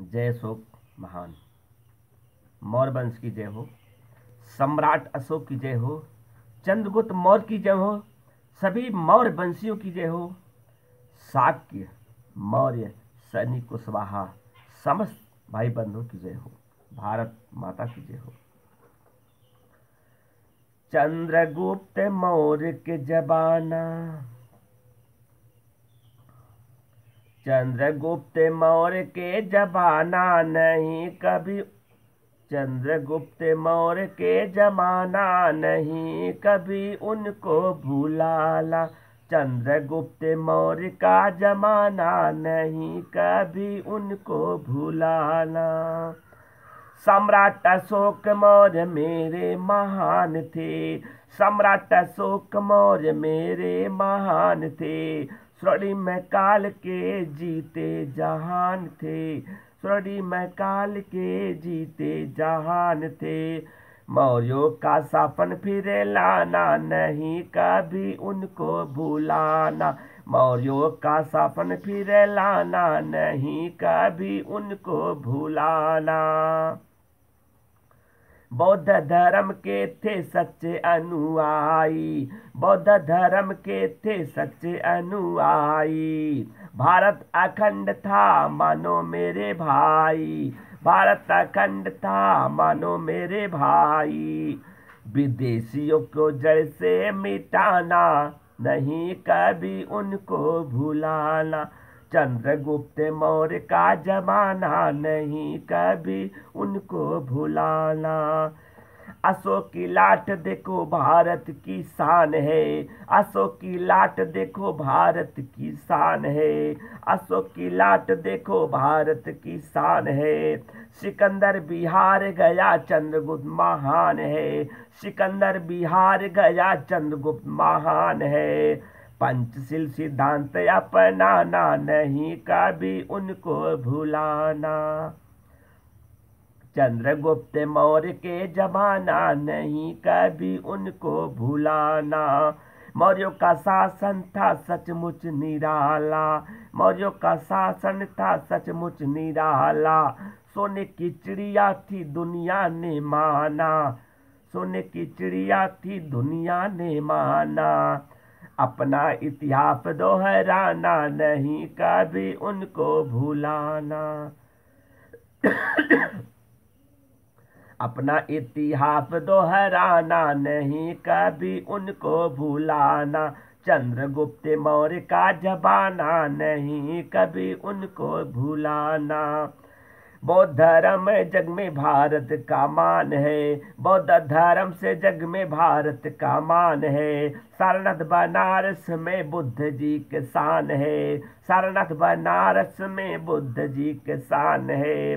जय अशोक महान वंश की जय हो सम्राट अशोक की जय हो चंद्रगुप्त मौर्य की जय हो सभी मौर्य वंशियों की जय हो शाक्य मौर्य सैनिक कुशवाहा समस्त भाई बंधुओं की जय हो भारत माता की जय हो चंद्रगुप्त मौर्य के जबाना चंद्रगुप्त मौर्य के जमाना नहीं कभी चंद्रगुप्त मौर्य के जमाना नहीं कभी उनको ला चंद्रगुप्त मौर्य का जमाना नहीं कभी उनको ला सम्राट अशोक मौर्य मेरे महान थे सम्राट अशोक मौर्य मेरे महान थे सॉरी मैं काल के जीते जहान थे सॉरी मैं काल के जीते जहान थे मौर्यों का साफन फिर लाना नहीं कभी उनको भूलाना मौर्यों का साफन फिर लाना नहीं कभी उनको भूलाना बौद्ध धर्म के थे सच्चे अनुआई बौद्ध धर्म के थे सच्चे अनुआई भारत अखंड था मानो मेरे भाई भारत अखंड था मानो मेरे भाई विदेशियों को जड़ से मिटाना नहीं कभी उनको भुलाना चंद्रगुप्त मौर्य का जमाना नहीं कभी उनको भुलाना अशोक की लाट देखो भारत की शान है अशोक की लाट देखो भारत की शान है अशोक की लाट देखो भारत की शान है सिकंदर बिहार गया चंद्रगुप्त महान है सिकंदर बिहार गया चंद्रगुप्त महान है पंचशील सिद्धांत अपनाना नहीं कभी उनको भुलाना चंद्रगुप्त मौर्य के जमाना नहीं कभी उनको भुलाना मौर्यों का शासन था सचमुच निराला मौर्यों का शासन था सचमुच निराला सोने की चिड़िया थी दुनिया ने माना सोने की चिड़िया थी दुनिया ने माना अपना इतिहास दोहराना नहीं कभी उनको भूलाना अपना इतिहास दोहराना नहीं कभी उनको भूलाना चंद्रगुप्त मौर्य का जबाना नहीं कभी उनको भूलाना बौद्ध धर्म जग में भारत का मान है बौद्ध धर्म से जग में भारत का मान है सारनाथ बनारस में बुद्ध जी के शान है सारनाथ बनारस में बुद्ध जी के शान है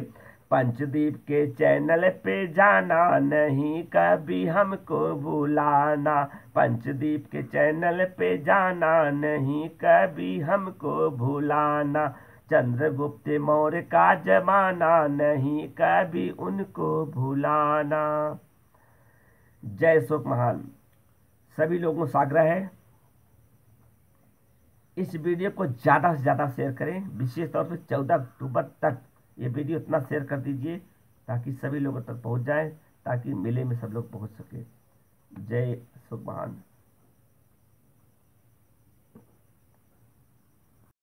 पंचदीप के चैनल पे जाना नहीं कभी हमको भुलाना पंचदीप के चैनल पे जाना नहीं कभी हमको भुलाना चंद्रगुप्त मौर्य का जमाना नहीं कभी उनको भुलाना जय शोक महान सभी लोगों से आग्रह है इस वीडियो को ज़्यादा से ज़्यादा शेयर करें विशेष तौर पर चौदह अक्टूबर तक ये वीडियो इतना शेयर कर दीजिए ताकि सभी लोगों तक पहुंच जाए ताकि मेले में सब लोग पहुंच सके जय सुख महान